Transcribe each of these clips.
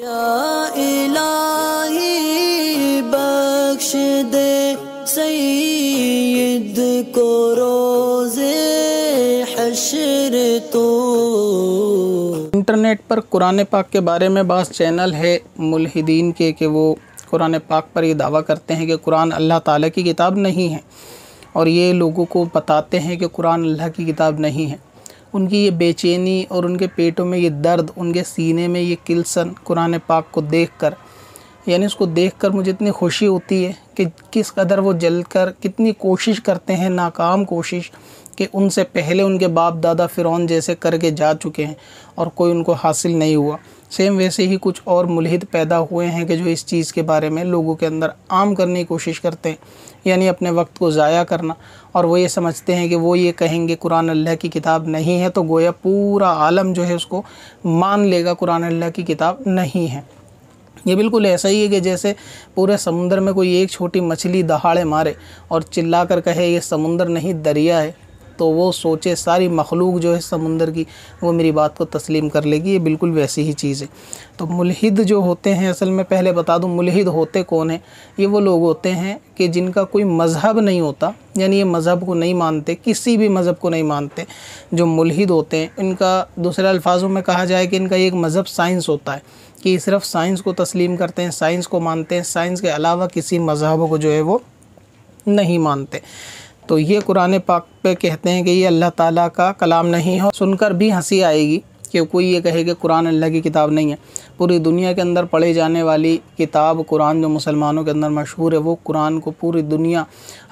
तो इंटरनेट पर कुरान पाक के बारे में बास चैनल है मुलहिदीन के कि वो कुरान पाक पर ये दावा करते हैं कि कुरान अल्लाह ताला की किताब नहीं है और ये लोगों को बताते हैं कि कुरान अल्लाह की किताब नहीं है उनकी ये बेचैनी और उनके पेटों में ये दर्द उनके सीने में ये किलसन कुरान पाक को देख कर यानी उसको देख कर मुझे इतनी खुशी होती है कि किस कदर वो जल कर कितनी कोशिश करते हैं नाकाम कोशिश कि उनसे पहले उनके बाप दादा फ़िरौन जैसे करके जा चुके हैं और कोई उनको हासिल नहीं हुआ सेम वैसे ही कुछ और मुलहिद पैदा हुए हैं कि जो इस चीज़ के बारे में लोगों के अंदर आम करने की कोशिश करते हैं यानी अपने वक्त को ज़ाया करना और वो ये समझते हैं कि वो ये कहेंगे कुरान अल्लाह की किताब नहीं है तो गोया पूरा आलम जो है उसको मान लेगा कुरान अल्लाह की किताब नहीं है ये बिल्कुल ऐसा ही है कि जैसे पूरे समुंदर में कोई एक छोटी मछली दहाड़े मारे और चिल्ला कर कहे ये समुंदर नहीं दरिया है तो वो सोचे सारी मखलूक जो है समुंदर की वो मेरी बात को तस्लीम कर लेगी ये बिल्कुल वैसी ही चीज़ है तो मुलहिद जो होते हैं असल में पहले बता दूँ मुलहिद होते कौन हैं ये वो लोग होते हैं कि जिनका कोई मज़हब नहीं होता यानी ये मज़हब को नहीं मानते किसी भी मज़हब को नहीं मानते जो मुलहिद होते हैं इनका दूसरे अल्फाजों में कहा जाए कि इनका एक मज़हब साइंस होता है कि सिर्फ साइंस को तस्लीम करते हैं साइंस को मानते हैं साइंस के अलावा किसी मज़हब को जो है वो नहीं मानते तो ये कुरान पाक पे कहते हैं कि ये अल्लाह ताला का कलाम नहीं हो सुनकर भी हंसी आएगी कि कोई ये कहे कि कुरान अल्लाह की किताब नहीं है पूरी दुनिया के अंदर पढ़े जाने वाली किताब कुरान जो मुसलमानों के अंदर मशहूर है वो कुरान को पूरी दुनिया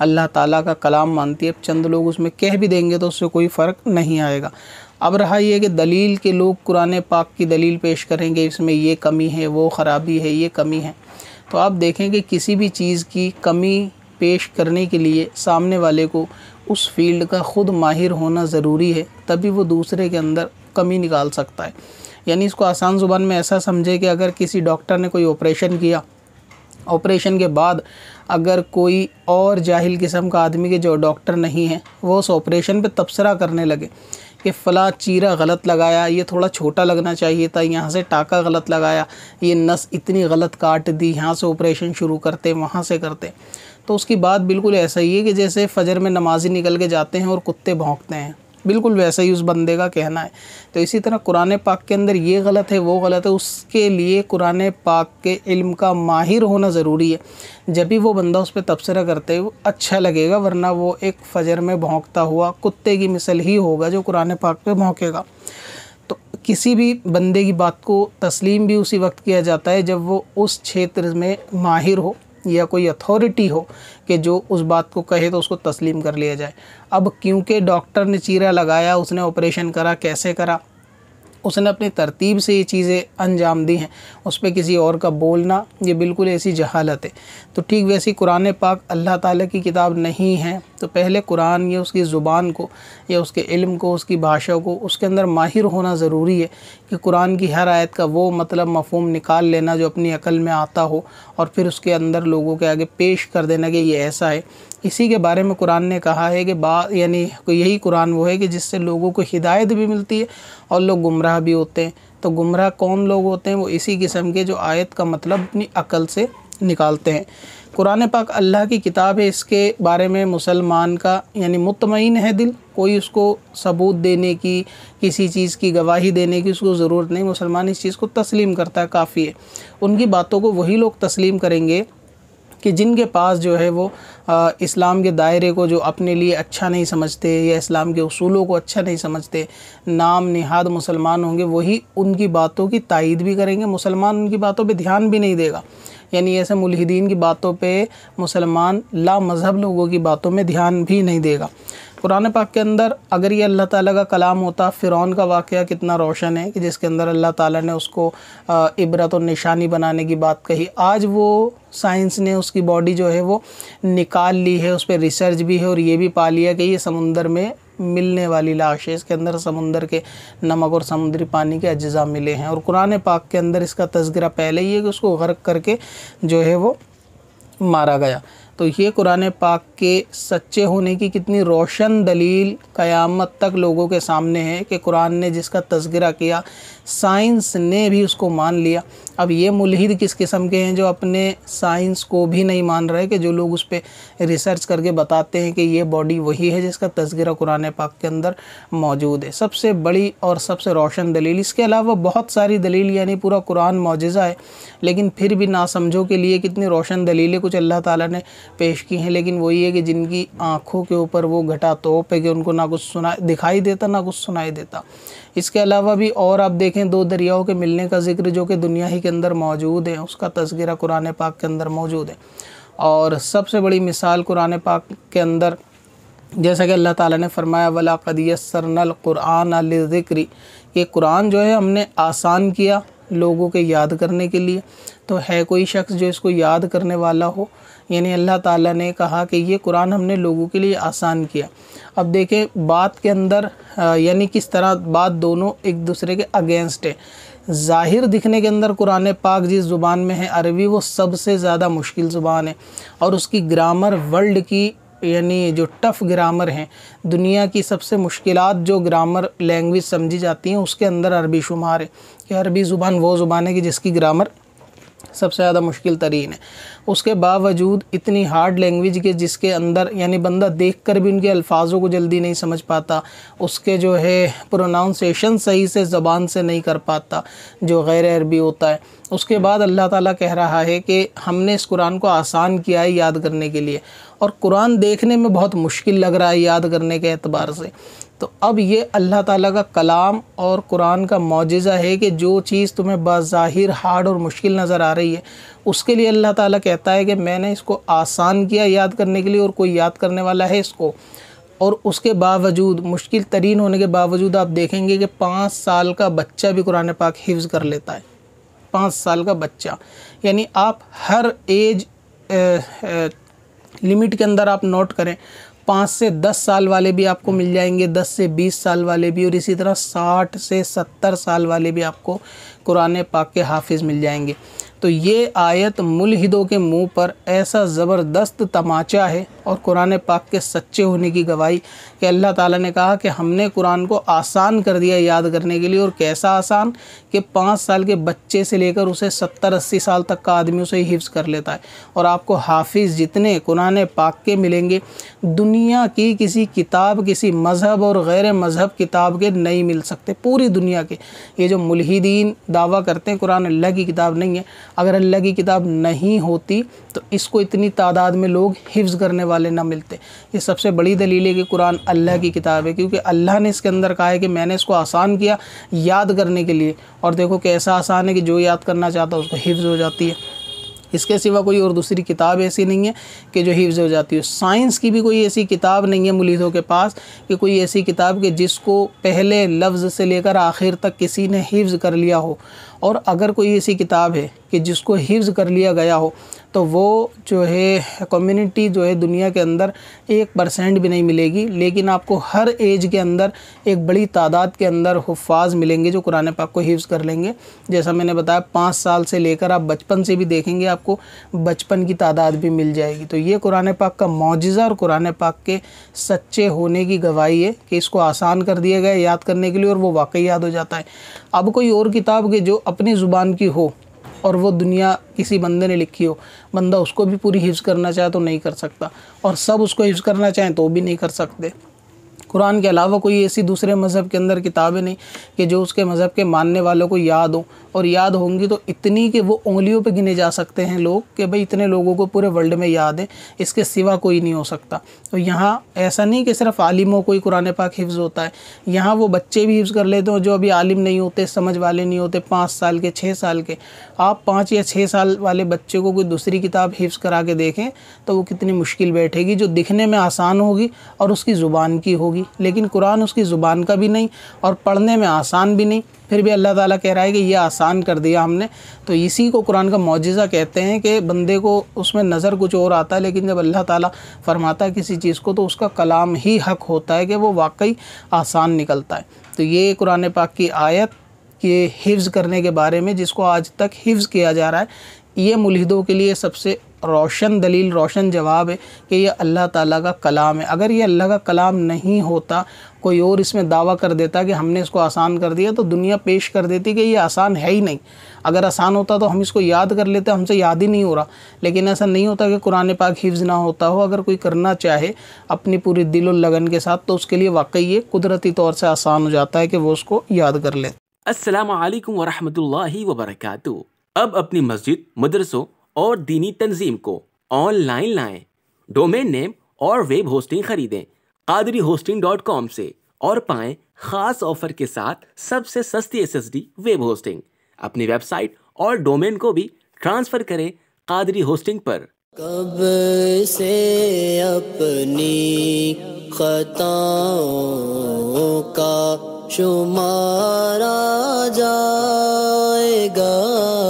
अल्लाह ताला का कलाम मानती है चंद लोग उसमें कह भी देंगे तो उससे कोई फ़र्क नहीं आएगा अब रहा यह कि दलील के लोग कुरान पाक की दलील पेश करेंगे इसमें ये कमी है वो ख़राबी है ये कमी है तो आप देखें कि किसी भी चीज़ की कमी पेश करने के लिए सामने वाले को उस फील्ड का ख़ुद माहिर होना ज़रूरी है तभी वो दूसरे के अंदर कमी निकाल सकता है यानी इसको आसान ज़ुबान में ऐसा समझे कि अगर किसी डॉक्टर ने कोई ऑपरेशन किया ऑपरेशन के बाद अगर कोई और जाहिल किस्म का आदमी के जो डॉक्टर नहीं है वो उस ऑपरेशन पे तबसरा करने लगे कि फ़ला चीरा गलत लगाया ये थोड़ा छोटा लगना चाहिए था यहाँ से टाका गलत लगाया ये नस इतनी गलत काट दी यहाँ से ऑपरेशन शुरू करते वहाँ से करते तो उसकी बात बिल्कुल ऐसा ही है कि जैसे फजर में नमाजी निकल के जाते हैं और कुत्ते भोंकते हैं बिल्कुल वैसा ही उस बंदे का कहना है तो इसी तरह कुरान पाक के अंदर ये गलत है वो गलत है उसके लिए कुरान पाक के इल्म का माहिर होना ज़रूरी है जब भी वो बंदा उस पर तबसरा करते हुए अच्छा लगेगा वरना वो एक फजर में भोंकता हुआ कुत्ते की मिसल ही होगा जो कुरान पाक पे भोंकेगा तो किसी भी बंदे की बात को तस्लीम भी उसी वक्त किया जाता है जब वो उस क्षेत्र में माहिर हो या कोई अथॉरिटी हो कि जो उस बात को कहे तो उसको तस्लीम कर लिया जाए अब क्योंकि डॉक्टर ने चीरा लगाया उसने ऑपरेशन करा कैसे करा उसने अपनी तरतीब से ये चीज़ें अंजाम दी हैं उस पर किसी और का बोलना ये बिल्कुल ऐसी जहालत है तो ठीक वैसी कुरान पाक अल्लाह ताला की किताब नहीं है तो पहले कुरान या उसकी ज़ुबान को या उसके इल्म को उसकी भाषा को उसके अंदर माहिर होना ज़रूरी है कि कुरान की हर आयत का वो मतलब मफहम निकाल लेना जो अपनी अकल में आता हो और फिर उसके अंदर लोगों के आगे पेश कर देना कि ये ऐसा है इसी के बारे में कुरान ने कहा है कि बा यानी यही कुरान वो है कि जिससे लोगों को हिदायत भी मिलती है और लोग गुमराह भी होते हैं तो गुमराह कौन लोग होते हैं वो इसी किस्म के जो आयत का मतलब अपनी अकल से निकालते हैं कुरान पाक अल्लाह की किताब है इसके बारे में मुसलमान का यानी मुतमिन है दिल कोई उसको सबूत देने की किसी चीज़ की गवाही देने की उसको ज़रूरत नहीं मुसलमान इस चीज़ को तस्लीम करता है काफ़ी है उनकी बातों को वही लोग तस्लीम करेंगे कि जिनके पास जो है वो इस्लाम के दायरे को जो अपने लिए अच्छा नहीं समझते या इस्लाम के असूलों को अच्छा नहीं समझते नाम निहाद मुसलमान होंगे वही उनकी बातों की तायद भी करेंगे मुसलमान उनकी बातों पर ध्यान भी नहीं देगा यानी ऐसे मुलहदीन की बातों पे मुसलमान ला मज़हब लोगों की बातों में ध्यान भी नहीं देगा कुरान पाक के अंदर अगर ये अल्लाह ताला का कलाम होता फ़िरौन का वाक़ कितना रोशन है कि जिसके अंदर अल्लाह ताला ने उसको इबरत और निशानी बनाने की बात कही आज वो साइंस ने उसकी बॉडी जो है वो निकाल ली है उस पर रिसर्च भी है और ये भी पा लिया कि ये समुंदर में मिलने वाली लाश है इसके अंदर समुंदर के नमक और समुद्री पानी के अज्जा मिले हैं और कुरान पाक के अंदर इसका तस्करा पहले ही है कि उसको गर्क करके जो है वो मारा गया तो ये कुरान पाक के सच्चे होने की कितनी रोशन दलील क़यामत तक लोगों के सामने है कि कुरान ने जिसका तस्करा किया साइंस ने भी उसको मान लिया अब ये मुलहिद किस किस्म के हैं जो अपने साइंस को भी नहीं मान रहे कि जो लोग उस पर रिसर्च करके बताते हैं कि ये बॉडी वही है जिसका तस्करा कुरान पाक के अंदर मौजूद है सबसे बड़ी और सबसे रोशन दलील इसके अलावा बहुत सारी दलील यानी पूरा कुरान मुजज़ा है लेकिन फिर भी ना समझो के लिए कितनी रोशन दलीलें कुछ अल्लाह ताला ने पेश की हैं लेकिन वही है कि जिनकी आँखों के ऊपर वो घटा तोप है कि उनको ना कुछ सुना दिखाई देता ना कुछ सुनाई देता इसके अलावा भी और आप देखें दो दरियाओं के मिलने का जिक्र जो कि दुनिया ही के अंदर मौजूद है उसका तस्करा कुरान पाक के अंदर मौजूद है और सबसे बड़ी मिसाल कुरान पाक के अंदर जैसा कि अल्लाह ताला ने फरमाया कदियसर नल कुरान अल ज़िक्री ये कुरान जो है हमने आसान किया लोगों के याद करने के लिए तो है कोई शख्स जो इसको याद करने वाला हो यानी अल्लाह ताला ने कहा कि ये कुरान हमने लोगों के लिए आसान किया अब देखें बात के अंदर यानी किस तरह बात दोनों एक दूसरे के अगेंस्ट है ज़ाहिर दिखने के अंदर कुरान पाक जिस ज़ुबान में है अरबी वो सबसे ज़्यादा मुश्किल ज़ुबान है और उसकी ग्रामर वर्ल्ड की यानी जो टफ़ ग्रामर हैं दुनिया की सबसे मुश्किल जो ग्रामर लैंग्वेज समझी जाती हैं उसके अंदर अरबी शुमार है कि अरबी ज़ुबान वो ज़ुबान है कि जिसकी ग्रामर सबसे ज़्यादा मुश्किल तरीन है उसके बावजूद इतनी हार्ड लैंग्वेज के जिसके अंदर यानी बंदा देख कर भी उनके अल्फाजों को जल्दी नहीं समझ पाता उसके जो है प्रोनाउंसिएशन सही से ज़बान से नहीं कर पाता जो गैर अरबी होता है उसके बाद अल्लाह ताला कह रहा है कि हमने इस कुरान को आसान किया है याद करने के लिए और कुरान देखने में बहुत मुश्किल लग रहा है याद करने के अतबार से तो अब ये अल्लाह ताला का कलाम और कुरान का मुजज़ा है कि जो चीज़ तुम्हें बाहिर हार्ड और मुश्किल नज़र आ रही है उसके लिए अल्लाह ताला कहता है कि मैंने इसको आसान किया याद करने के लिए और कोई याद करने वाला है इसको और उसके बावजूद मुश्किल तरीन होने के बावजूद आप देखेंगे कि पाँच साल का बच्चा भी कुरान पाक हिफ्ज़ कर लेता है पाँच साल का बच्चा यानी आप हर एज लिमिट के अंदर आप नोट करें पाँच से दस साल वाले भी आपको मिल जाएंगे दस से बीस साल वाले भी और इसी तरह साठ से सत्तर साल वाले भी आपको कुरान पाक के हाफिज़ मिल जाएंगे तो ये आयत मुलहिदों के मुंह पर ऐसा ज़बरदस्त तमाचा है और कुरान पाक के सच्चे होने की गवाही कि अल्लाह ताला ने कहा कि हमने कुरान को आसान कर दिया याद करने के लिए और कैसा आसान कि पाँच साल के बच्चे से लेकर उसे सत्तर अस्सी साल तक का आदमी उसे हिफ्स कर लेता है और आपको हाफिज़ जितने कुरान पाक के मिलेंगे दुनिया की किसी किताब किसी मज़हब और गैर मज़हब किताब के नहीं मिल सकते पूरी दुनिया के ये जो मुलहिदीन दावा करते हैं कुरान अल्लाह की किताब नहीं है अगर अल्लाह की किताब नहीं होती तो इसको इतनी तादाद में लोग हिफ्ज़ करने वाले ना मिलते ये सबसे बड़ी दलील है कि कुरान अल्लाह की किताब है क्योंकि अल्लाह ने इसके अंदर कहा है कि मैंने इसको आसान किया याद करने के लिए और देखो कैसा आसान है कि जो याद करना चाहता है उसको हिफ्ज़ हो जाती है इसके सिवा कोई और दूसरी किताब ऐसी नहीं है कि जो हिफ्ज़ हो जाती हो साइंस की भी कोई ऐसी किताब नहीं है मुलीदों के पास कि कोई ऐसी किताब कि जिसको पहले लफ्ज़ से लेकर आखिर तक किसी ने हिफ्ज़ कर लिया हो और अगर कोई ऐसी किताब है कि जिसको हिफ्ज़ कर लिया गया हो तो वो जो है कम्युनिटी जो है दुनिया के अंदर एक परसेंट भी नहीं मिलेगी लेकिन आपको हर एज के अंदर एक बड़ी तादाद के अंदर हफाज मिलेंगे जो कुरान पाक को हिफ्ज़ कर लेंगे जैसा मैंने बताया पाँच साल से लेकर आप बचपन से भी देखेंगे आपको बचपन की तादाद भी मिल जाएगी तो ये कुरान पाक का मुआजा और कुरान पाक के सच्चे होने की गवाही है कि इसको आसान कर दिया गया याद करने के लिए और वो वाकई याद हो जाता है अब कोई और किताब के जो अपनी ज़ुबान की हो और वो दुनिया किसी बंदे ने लिखी हो बंदा उसको भी पूरी हिफ्ज़ करना चाहे तो नहीं कर सकता और सब उसको हिफ्ज़ करना चाहें तो भी नहीं कर सकते कुरान के अलावा कोई ऐसी दूसरे मज़हब के अंदर किताबें नहीं कि जो उसके मज़हब के मानने वालों को याद हो और याद होंगी तो इतनी कि वो उंगलियों पे गिने जा सकते हैं लोग कि भाई इतने लोगों को पूरे वर्ल्ड में याद है इसके सिवा कोई नहीं हो सकता तो यहाँ ऐसा नहीं कि सिर्फ आलिमों को ही कुरान पाक हिफ्ज़ होता है यहाँ वो बच्चे भी हिफ्ज़ कर लेते हैं जो अभी आलिम नहीं होते समझ वाले नहीं होते पाँच साल के छः साल के आप पाँच या छः साल वाले बच्चे को कोई दूसरी किताब हिफ्ज़ करा के देखें तो वो कितनी मुश्किल बैठेगी जो दिखने में आसान होगी और उसकी ज़ुबान की होगी लेकिन कुरान उसकी ज़ुबान का भी नहीं और पढ़ने में आसान भी नहीं फिर भी अल्लाह ताला कह रहा है कि ये आसान कर दिया हमने तो इसी को कुरान का मुजज़ा कहते हैं कि बंदे को उसमें नज़र कुछ और आता है लेकिन जब अल्लाह ताला फरमाता है किसी चीज़ को तो उसका कलाम ही हक होता है कि वो वाकई आसान निकलता है तो ये कुरान पाक की आयत के हिफ्ज़ करने के बारे में जिसको आज तक हिफ्ज़ किया जा रहा है ये मुलहदों के लिए सबसे रोशन दलील रोशन जवाब है कि यह अल्लाह ताला का कलाम है अगर ये अल्लाह का कलाम नहीं होता कोई और इसमें दावा कर देता कि हमने इसको आसान कर दिया तो दुनिया पेश कर देती कि ये आसान है ही नहीं अगर आसान होता तो हम इसको याद कर लेते हमसे याद ही नहीं हो रहा लेकिन ऐसा नहीं होता कि कुरान पाक हिफ्ज़ ना होता हो अगर कोई करना चाहे अपनी पूरी दिल और लगन के साथ तो उसके लिए वाकई ये कुदरती तौर से आसान हो जाता है कि वो उसको याद कर ले असल वरहमल वर्क अब अपनी मस्जिद मदरसों और दीनी तंजीम को ऑनलाइन लाएं डोमेन नेम और वेब होस्टिंग खरीदें कादरी होस्टिंग डॉट कॉम से और पाएं खास ऑफर के साथ सबसे सस्ती S S D web hosting अपनी वेबसाइट और डोमेन को भी ट्रांसफर करें कादरी होस्टिंग पर कब से अपनी खताओं का शुमारा जाएगा